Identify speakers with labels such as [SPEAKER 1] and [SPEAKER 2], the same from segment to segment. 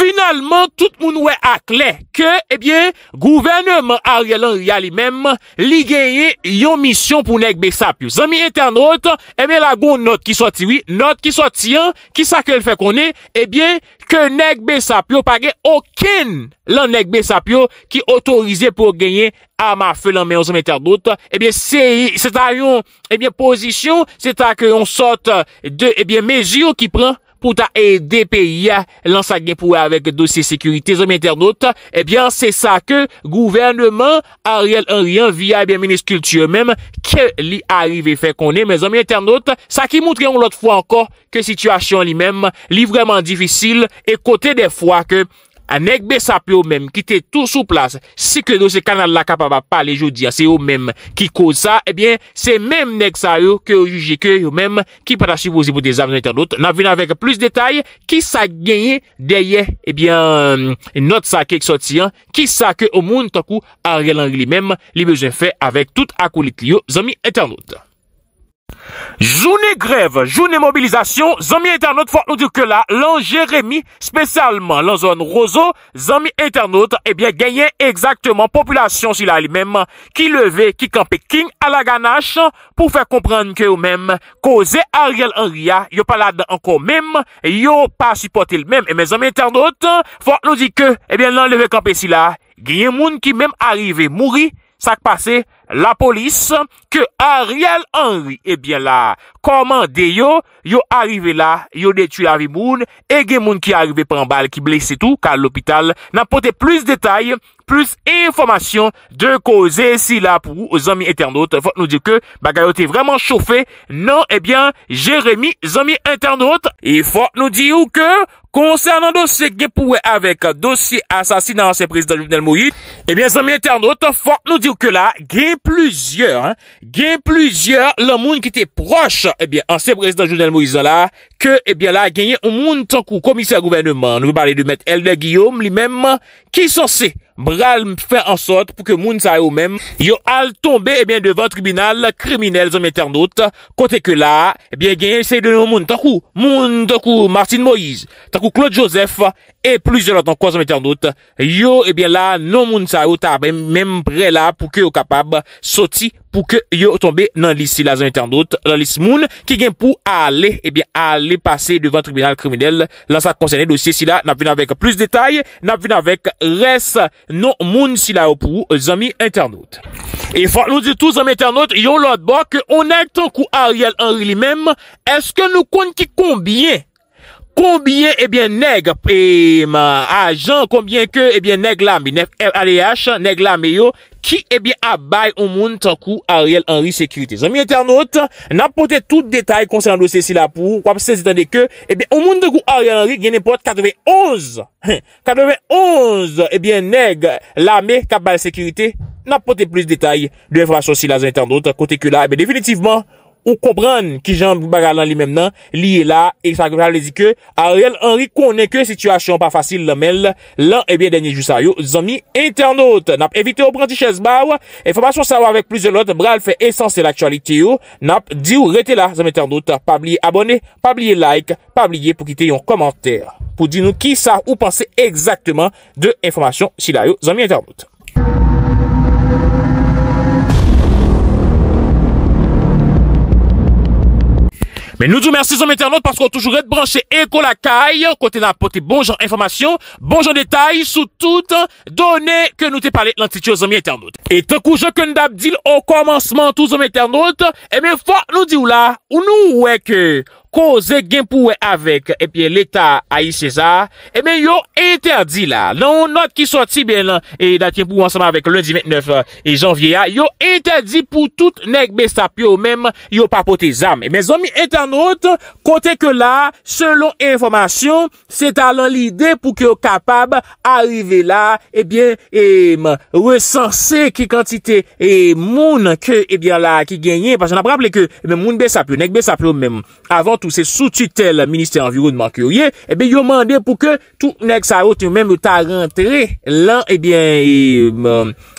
[SPEAKER 1] Finalman, tout moun wè akle ke, ebyen, gouverneman Ariel Anriali menm li genye yon misyon pou Nekbe Sapyo. Zanmi internet, ebyen, la goun not ki sot yon, not ki sot yon, ki sa ke l fè konen, ebyen, ke Nekbe Sapyo page okin lan Nekbe Sapyo ki otorize pou genye ama fè lanmen zanmi internet. Ebyen, se ta yon, ebyen, posisyon, se ta yon sot de, ebyen, mejiyo ki pran, pou ta e de peyi lan sa genpouwe avek dosye sekurite. Zom internot, eh ebyan, se sa ke gouvernman a riel an riyan via ebyan eh menis kulti yo menm, ke li arive fe konen. Me zom internot, sa ki moutreyon lot fwa anko ke situasyon li menm, li vreman difisil, e kote de fwa ke A nek be sape ou menm ki te tout sou plas, si ke nou se kanal la kapaba pale jodi ase ou menm ki kode sa, ebyen, se menm nek sa yo ke ou juji ke ou menm ki pata shibou zibou de zami nou etan lout. Na vina vek plus detay, ki sa genye deye, ebyen, not sa kek soti an, ki sa ke ou moun takou a relang li menm, li bezon fe avèk tout akou li kli yo zami etan lout. Jouni grev, jouni mobilizasyon, zami internet fòk nou di ke la, lan jeremi spesyalman lan zon rozo, zami internet ebyen eh genyen ekzaktman populasyon sila li menm ki leve ki kampe King ala ganache pou fèr komprende ke ou menm koze Ariel Anriya ah, yo palade anko menm yo pa supporte il menm. sa k pase la polis ke Ariel Henry ebyen eh la komande yo yo arrive la, yo detu avi moun e gen moun ki arrive prembal ki blese tout, kal l'opital nan pote plus detay, plus informasyon de koze si la pou o zami internet, fote nou di ke bagayote vreman chofe, nan ebyen eh jeremi zami internet e fote nou di yo ke konsernan dosye gepouwe avek dosye asasinansi prezident Jouvenel Mouyit Et eh bien, amis internautes, fort nous dire que la gain plusieurs, gain plusieurs, le monde qui était proche, et eh bien, ancien président Jounel Moïse Zola, Ke, ebyen eh la, genye ou moun tankou komisyen gouvennman. Nou vi parle de met Elde Guillaume, li mem, ki sase bral fè ansot pou ke moun sa yo mem. Yo al tombe, ebyen, eh devan tribunal kriminelle zonmèter not. Kote ke la, ebyen, eh genye sey de nou moun tankou. Moun tankou Martin Moïse, tankou Claude Joseph, e plouzèlant tankou zonmèter not. Yo, ebyen la, nou moun sa yo tabem, mem bre la pou ke yo kapab soti moun. pou ke yo tombe nan lis sila zan internaut, nan lis moun, ki gen pou ale, ebyen, eh ale pase devan tribunal krimidel, lan sa konsene dosye sila, nap vina vek plus detay, nap vina vek res, non moun sila yo pou zan mi internaut. E fok nou di tou zan mi internaut, yo lot bak, on ek tankou Ariel Henry li mem, eske nou kon ki konbyen? konbyen ebyen eh neg preman eh, ajan, konbyen ke ebyen eh neg lami, neg lami yo, ki ebyen abay ou moun tankou Ariel Henry sekurite. Zami internet, napote tout detay konsenando se si la pou, kwap se zitan de ke, ebyen ou moun tankou Ariel Henry genepot 91, 91, ebyen neg lami kap bal sekurite, napote plus detay de informasyon si la internet, kote ke la, ebyen definitivman, Ou kompran ki jan bagalan li menmenan Li e la, ek sa kompran li dike A real anri konen ke situasyon pa fasil Le menle lan e eh bie denye ju sa yo Zomi internaut Nap evite ou pranti chesbaw Enfomasyon sa ou avek plize lot Bral fe esanse laktualite yo Nap di ou rete la zomi internaut Pa blie abone, pa blie like, pa blie pou kite yon komantere Pou di nou ki sa ou panse Eksakteman de enfomasyon si la yo Zomi internaut Men nou di ou mersi zom internaut parce kon toujou gèd branche eko la kay, kote nan apote bon jan informasyon, bon jan detay, sou tout donè ke nou te pale lantitio zom internaut. Et te koujè ke nou dabdil ou kou amansman tou zom internaut, e eh men fwa nou di ou la, ou nou ou wèkè, koze genpouwe avek epi l'Etat ayiseza, e men yo enterdi la. Nan ou not ki soti ben lan, e da genpouwe ansama avek lundi 29 e janvye ya, yo enterdi pou tout nekbe sapyo ou men yo papote zame. Men zomi etanot, kote ke la, selon informasyon, se talan lide pou ki yo kapab arive la, e ben, e men, wè sanse ki kantite e moun ki genye, pasan aprable ke moun be sapyo, nekbe sapyo men, avant Ou se soutitè la eh Ministè environnement ki ou ye Ebe yo mandè pou ke tout nek sa out Yon mèm ou ta rentre Lan ebyen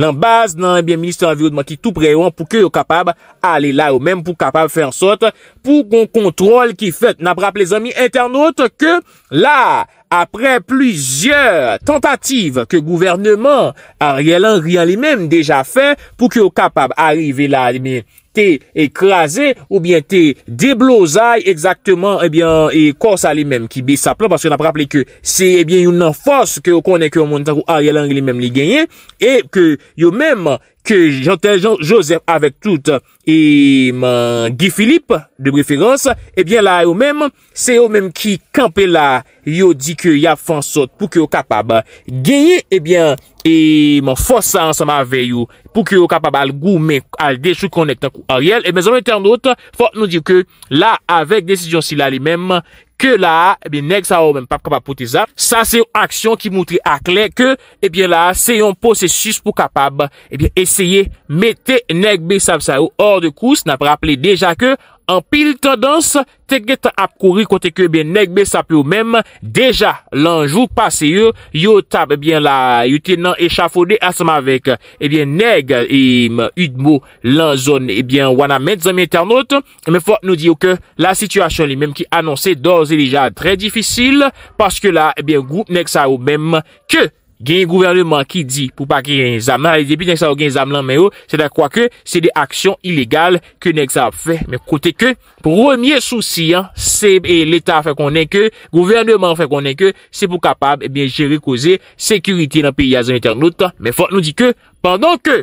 [SPEAKER 1] Lan bas nan ebyen Ministè environnement ki tout prè yon Pou ke yo kapab ale la ou mèm Pou kapab fè an sot Pou kon kontrol ki fèt N aprap les amis internaute Ke la apre plizyeur tentative Ke gouvernement A rielan rian li mèm deja fè Pou ke yo kapab arive la Ebyen eh te ekraze oubyen te deblozaye ekzakteman ebyen eh e kosa li menm ki bis sa plan paske nan praple ke se ebyen eh yon nan fos ke yon konen ke yon montan pou a yalan li menm li genye e ke yon menm ke janteljon Joseph avek tout e man euh, Guy Philippe de preferans, ebyen eh la e ou menm, se ou menm ki kampe la yo di ke ya fonsot pou ke ou kapab genye ebyen eh e man fonsan sa ma veyo pou ke ou kapab al goume al desu konekta kou a riel e menzoum internet, fok nou di ke la avek desisyon si la li menm ke la, ebyen eh neg sa ou men pap kapab pou te zap, sa se yon aksyon ki moutri akle, ke, ebyen la, se yon posesis pou kapab, ebyen esye, mette neg bi sab sa ou, or de kou, se nap rappele deja ke, An pil tendans, teget ap kouri kote ke ebyen neg besap yo mem, deja lanjou pase yo, yo tab ebyen la yote nan eshafode asma vek. Ebyen neg im e yudmo lanzon ebyen wana met zanmye ternot, me fwa nou diyo ke la situasyon li mem ki anonsi doz e lija drey difisil, paske la ebyen goup neg sa yo mem ke. genye gouvernement ki di pou pa ki genye zamlan, alè depi genye zamlan men oh, yo, se da kwa ke se de aksyon ilégal ke nek sa ap fè, men kote ke pou remye souci, se l'état fè konen ke, gouvernement fè konen ke, se pou kapab jere koze, sekurite nan pi yazan internet, men fote nou di ke, pandon ke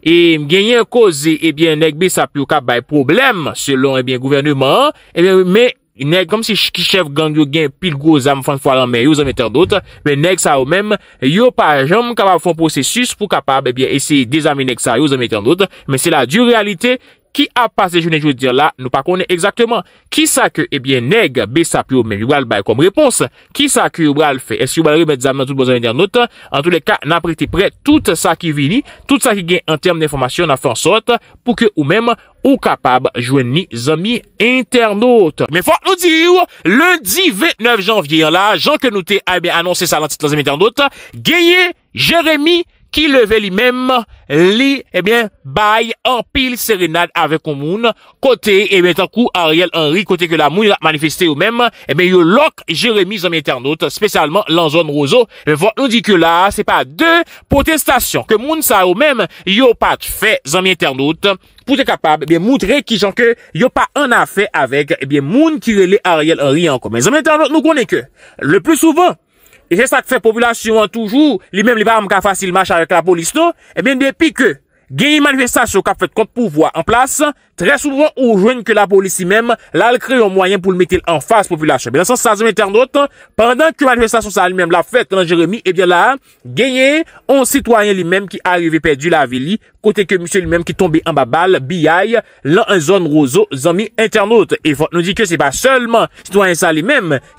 [SPEAKER 1] genye koze, nek be sa pi okap bay problem, selon eh gouvernement, men eh genye, nek kom se chkichev gang yo gen pil go zanm fan fwa lanmen yo zanmeten dote, men nek sa ou men, yo pa jom kapap fon posesis pou kapap, eh bebyen esye dezamin nek sa yo zanmeten dote, men se la diyo realite, Ki a pase jounen joun dir la nou pa konen Eksakteman, ki sa ke ebyen eh neg Be sapyo men yu bral baye kom repons Ki sa ke yu bral fe, es yu bral re Met zam nan tout bo zami internet En tout le ka, nan prete pre, tout sa ki vini Tout sa ki gen en term d'informasyon nan fe ansot Pou ke ou men ou kapab Jouni zami internet Men fwa nou di yu, lundi 29 janvye yon la, jan ke nou te A ebyen eh anonsi sa lan tit la zami internet Genye, jeremi ki leve li mem li, ebyen, baye an pil serenade avek ou moun, kote, ebyen, tan kou Ariel Henry, kote ke la moun la manifeste ou mem, ebyen, yon lok Jeremie zanmien ternout, spesyalman Lanzon Roseau, vwa ndi ke la, se pa de potestasyon, ke moun sa ou mem, yon pat fe zanmien ternout, pou te kapab, ebyen, moutre ki janke, yon pa an afe avek, ebyen, moun ki rele Ariel Henry an komen. Zanmien ternout nou konen ke, le plus souvan, E jè sa k fè populasyon an toujou, li mèm li barm ka fasilman charek la polis nou, e eh mèm depi ke genyi manifestasyon ka fèt kontpouvoi an plasan, Très souvent aux jeunes que la policie même L'a créé un moyen pour le mettre en face A la population Pendant que la manifestation s'allume La fête de Jérémie eh Gagné ont citoyens qui arrivent perdu la ville Côté que monsieur lui-même qui tombé en bas-balle Biaille L'a en zone rose Et il faut nous dire que c'est pas seulement citoyens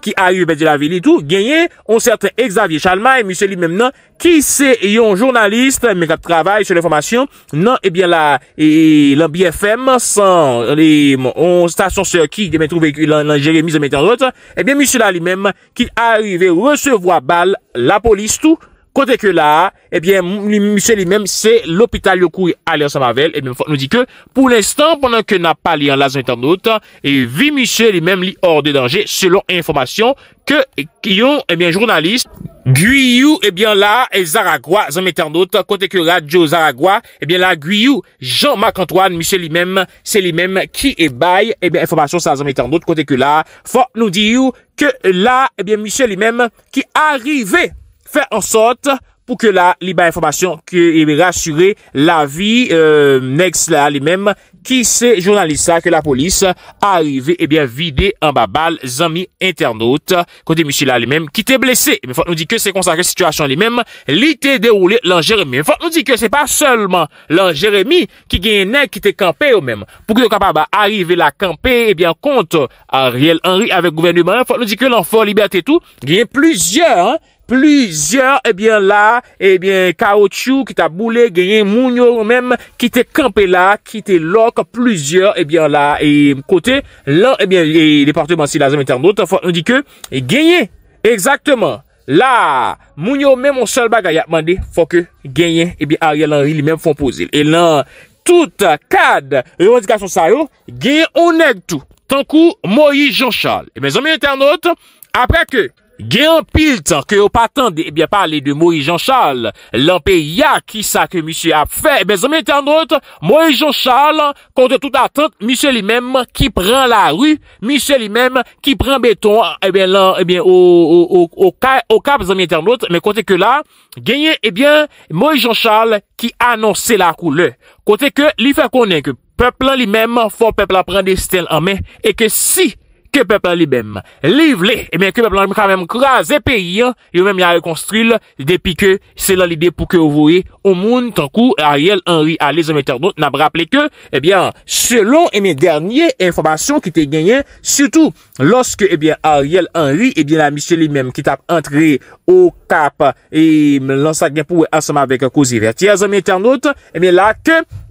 [SPEAKER 1] Qui arrivent perdu la ville Gagné ont certains Xavier Chalma Et monsieur lui-même non, Qui s'est ayant journaliste Mais qui a travaillé sur l'information Non eh et bien la BFM Sons, li, mons, sasons, sers, ki, de, men, trouve, ki, lan, lan, jeremise, men, tan, tan, tan, tan, E, eh bien, mons, li, men, ki, a, rive, recevo, a, bal, la, polis, tou, Kote, ke, la, e, eh bien, mons, li, men, se, l'opital, yo, kou, a, le, sa, ma, vel, E, mons, eh nou, di, ke, pou l'instant, ponen, ke, nan, pa, li, an, lan, tan, tan, tan, tan, tan, E, vi, mons, li, men, li, or, de, danje, selon, informasyon, ke, ki, yo, e, bien, jounaliste, Gwi yu, ebyen eh la, Zara Gwa, zanmete anot, kote ke radio Zara Gwa, ebyen eh la, Gwi yu, Jean-Marc Antoine, misye li mem, se li mem ki ebay, ebyen eh informasyon sa zanmete anot, kote ke la, fo nou di yu, ke la, ebyen misye li mem, ki arive, fe ansot, Pouke la li ba informasyon ki e bi rasyure la vi euh, Neks la li mem ki se jounalisa ke la polis a arrive e eh bi vide an ba bal zami internaute kote Musila li mem ki te blese. Me fote nou di ke se konsakre situasyon li mem li te deroule lan Jeremie. Me fote nou di ke se pa solman lan Jeremie ki genye nan ki te kampe yo mem. Pouke de kapaba arive la kampe e eh bi an konta Ariel Henry avek gouvenu manan. Me fote nou di ke lan For Liberté tout genye plusieurs. pluzyor, ebyen eh la, ebyen eh kaoutchou ki ta boule, genye mounyo mwen menm, ki te kampe la ki te lok, pluzyor, ebyen eh la e kote, lan, ebyen e departement si la zanm internot, fwa genye, exaktman la, mounyo menm mounsel bagayat, mande, fwa ke genye ebyen a rye lanri li menm fonpozil, e lan tout kad rewondikasyon sa yo, genye onèd tou, tankou, mouye janshal e mè zanm internot, apre ke Gyan pil tan ke yo patan ebyen eh pale de Moe Jean Charles, lan pe ya ki sa ke misye ap fe, ebyen eh zami internet, Moe Jean Charles konte tout atent, misye li menm ki pran la ru, misye li menm ki pran beton, ebyen eh lan, ebyen, o ka, o ka, zami internet, men kote ke la, genye ebyen Moe Jean Charles ki anonse la koule, kote ke li fe konen, ke peplan li menm, fon peplan prende stel anmen, eke si, eke si, ke peple li bèm. Liv li, e mè eh ke peple nan mè kwa mèm kwa zè peyi an, yo mè mè yare konstril, depi ke, se lan li de pou ke ouvouye, ou moun, tankou, Ariel Henry, a li zè mè tèrnot, nan braple ke, e eh bè an, selon, e eh mè, dernyè informasyon ki te genyen, sütou, loske, e bè, Ariel Henry, e bè nan misye li mèm, ki tap entre, ou kap, e, lan sa gen pou, ansama vek, kozi, vè. Tiè zè mè tèrnot,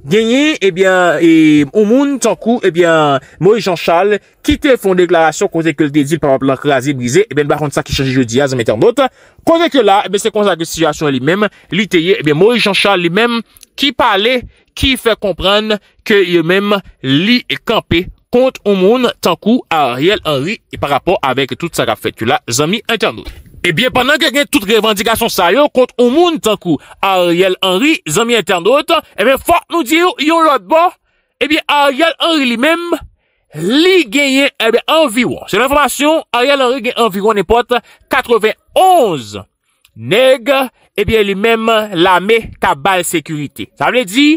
[SPEAKER 1] Genye, ebyen, eh e eh, Oumoun, tankou, ebyen, eh Moe Jean Charles, ki te fon deklarasyon kote ke le dedil pa wap lank razi brize, ebyen, bakon sa ki chanje jodi ya, zanmite anot. Kote ke la, ebyen, se konzak de situasyon li menm, li teye, ebyen, Moe Jean Charles li menm, ki pale, ki fe kompran, ke li menm, li e kampe, kont Oumoun, tankou, Ariel, Henri, e par rapport avek tout sa gafet. Kou la, zanmite anot. Ebyen, eh pandan gen tout revendikasyon sa yo kont ou moun tankou Ariel Henry, zami internet, ebyen, eh fok nou diyo yon lotbo, ebyen, eh Ariel Henry li menm li genyen, ebyen, anviwo. Se l'informasyon, Ariel Henry genyen anviwo ne pot 91 neg, ebyen, li menm la me kabal sekurite. Sa mwen di,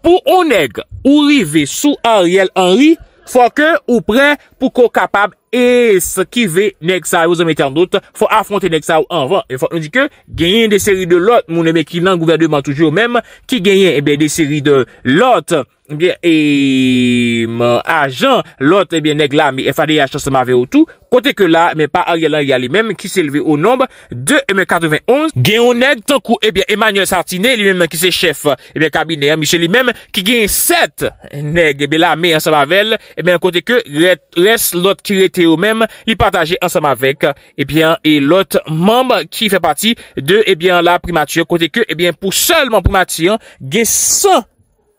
[SPEAKER 1] pou ou neg ou rive sou Ariel Henry, fok ou pren pou ko kapab, E se ki ve nek sa yo zometan dote, fwa afwante nek sa yo anvan. E fwa nou di ke genyen de seri eh de lot, moun eme ki nan gouvernement toujou menm, ki genyen ebe de seri de lot. Eman ajan Lot ebyen neg la mi e fade ya chan sema ve ou tou Kote ke la me pa a yalan ya li men Ki se leve ou nombe De ebyen 91 Gen ou neg tankou ebyen Emmanuel Sartine Li men men ki se chef ebyen kabine Mise li men ki gen 7 neg Ebyen la me ansema vel Ebyen kote ke res lot ki rete ou men Li pataje ansema vek Ebyen e lot membe ki fe pati De ebyen la primatiyon Kote ke ebyen pou selman primatiyon Gen 100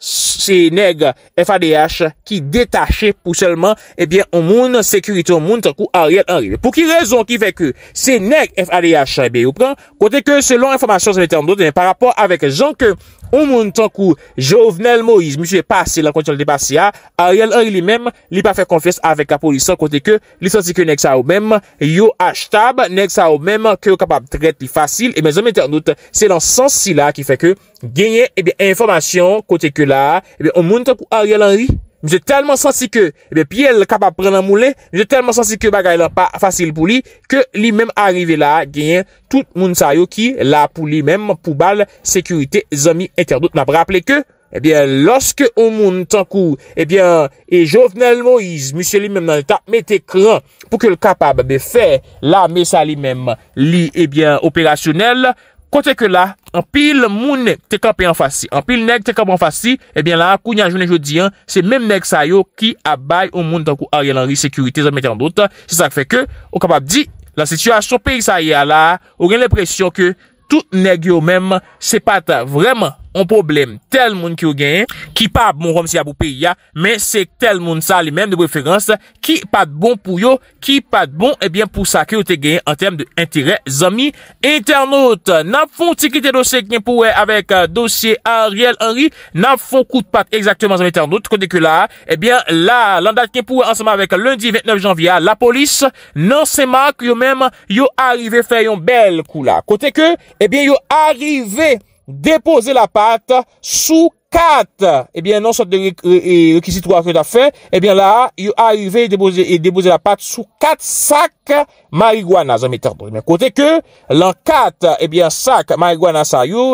[SPEAKER 1] Se neg FADH ki detache pou selman Ebyen ou moun sekurite ou moun tankou Ariel Henry Pou ki rezon ki feke se neg FADH ebyen ou pran Kote ke selon informasyon se meten an dote Par rapport avek zon ke ou moun tankou Jovenel Moïse, M. Passe, la konti an de Passe Ariel Henry li mem li pa fe konfese avek a polisan Kote ke lisansi ke neg sa ou mem Yo ashtab, neg sa ou mem ke ou kapab tret li fasil Ebyen zon meten an dote se lan sansi la ki feke genye, eby, informasyon kote ke la, eby, o moun tankou a rye lan ri, mwen se telman sansi ke, eby, piye l kapab pren nan moun le, mwen se telman sansi ke bagay lan pa fasil pou li, ke li menm a rive la, genye, tout moun sa yo ki la pou li menm pou bal, sekurite, zami, interdot, nan praple ke, eby, eh loske o moun tankou, eby, eh e Jovenel Moïse, mwen se li menm nan eta mette kran pou ke l kapab, eh be, fe la mesa li menm, li, eby, operasyonel, Kote ke la, an pil moun te kapi an fasi, an pil neg te kapi an fasi, ebyen la akoun jan jounen jodi an, se menm neg sa yo ki abay ou moun tankou a riyalan ri, sekurite zan metan an doutan. Se sa ke feke, ou kapap di, la situasyon pe sa ya la, ou gen l'epresyon ke tout neg yo menm se pata vreman. On problem, tel moun ki yo genye, ki pa bon romsi a boupe ya, men se tel moun sa li men de preferans, ki pa bon pou yo, ki pa bon, ebyen eh pou sa ki yo te genye an tem de intire zami internaut. Nan fon tikite dosye ki pouwe avèk euh, dosye Ariel Henry, nan fon koute pat exactement zami internaut, kote ke la, ebyen la, landat ki pouwe ansama avèk lundi 29 janvya, la polis, nan sema ki yo men, yo arrive fè yon bel kou la. Kote ke, ebyen eh yo arrive depose la pata sou kat, ebyen eh non sot de rekisi 3 kredafen, ebyen la yu arive e depoze la pat sou 4 sak marigwana, zanmiter do. Kote ke lan 4, ebyen sak marigwana sa yu,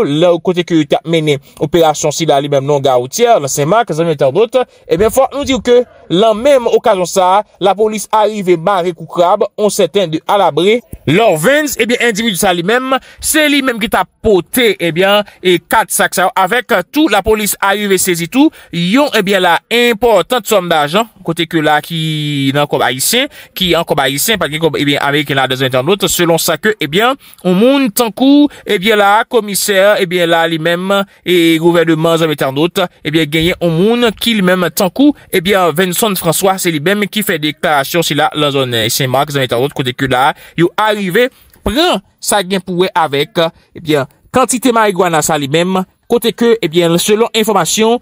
[SPEAKER 1] kote ke yu ta mene operasyon si la li menm non garoutier lan semak, zanmiter do, ebyen fwa nou diw ke lan menm okajon sa la polis arive bari koukrab on se ten de alabre lor vens, ebyen individu sa li menm se li menm ki ta pote, ebyen e 4 sak sa yu, avek tou la polis Arrive sezitou, yon ebyen eh la Importante somme d'ajan Kote ke la ki nan koba isen Ki an koba isen, pati ki koba ebyen Ameriken la de zametanot, selon sa ke ebyen O moun tankou, ebyen la Komise, ebyen la li men E govenman zametanot, ebyen Genyen o moun ki li men tankou Ebyen Vincent François, se li men Ki fe deklarasyon si la lan zon Isenmak zametanot, kote ke la Yon arrive, pren sa genpouwe Awek, ebyen, eh kantite Mariguanasa li men, ebyen Kote ke, ebyen, eh selon informasyon,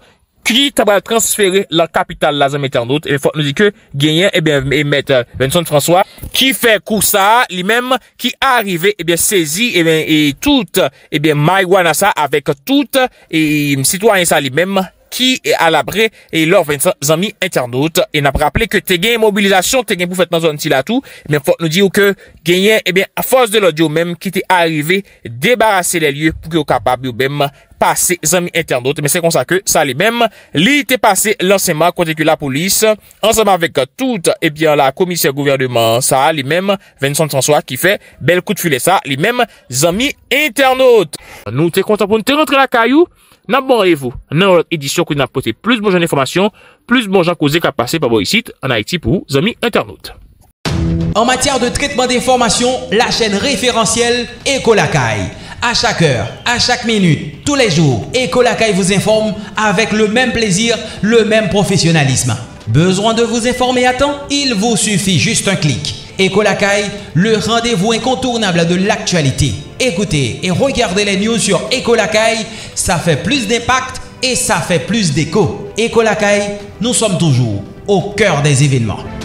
[SPEAKER 1] ki tabal transfere la kapital la zan metan not, ebyen, eh, fote nou di ke, genyen, ebyen, eh met Vincent François, ki fe kousa li menm, ki arive, ebyen, sezi, ebyen, e tout, ebyen, maywana sa, avek tout, e sitwany sa li menm. ki e al apre e lor 25 zami internaut e nap rappele ke te gen mobilizasyon te gen pou fèt nan zon si la tou men fòt nou di ou ke genyen e ben fòs de l'odio men ki te arive debarase le liye pou ki ou kapab yo men pase zami internaut men se konsa ke sa li men li te pase lansèman kontekou la polis ansama vek tout e ben la komisyè gouvernement sa li men Vincent Sansoa ki fè bel kout filè sa li men zami internaut nou te konta pou nou te rentre la kayou n'abonnez-vous dans notre édition qui nous apporte plus de bonnes informations, plus de bonnes gens causés qu'à passer par vos sites en Haïti pour vos amis internautes. En matière de traitement d'informations, la chaîne référentielle Ecolacaille. À chaque heure, à chaque minute, tous les jours, Ecolacaille vous informe avec le même plaisir, le même professionnalisme. Besoin de vous informer à temps Il vous suffit juste un clic. Ecolacaille, le rendez-vous incontournable de l'actualité écoutez et regardez les news sur Ecolakai, ça fait plus d'impact et ça fait plus d'écho. Ecolakai, nous sommes toujours au cœur des événements.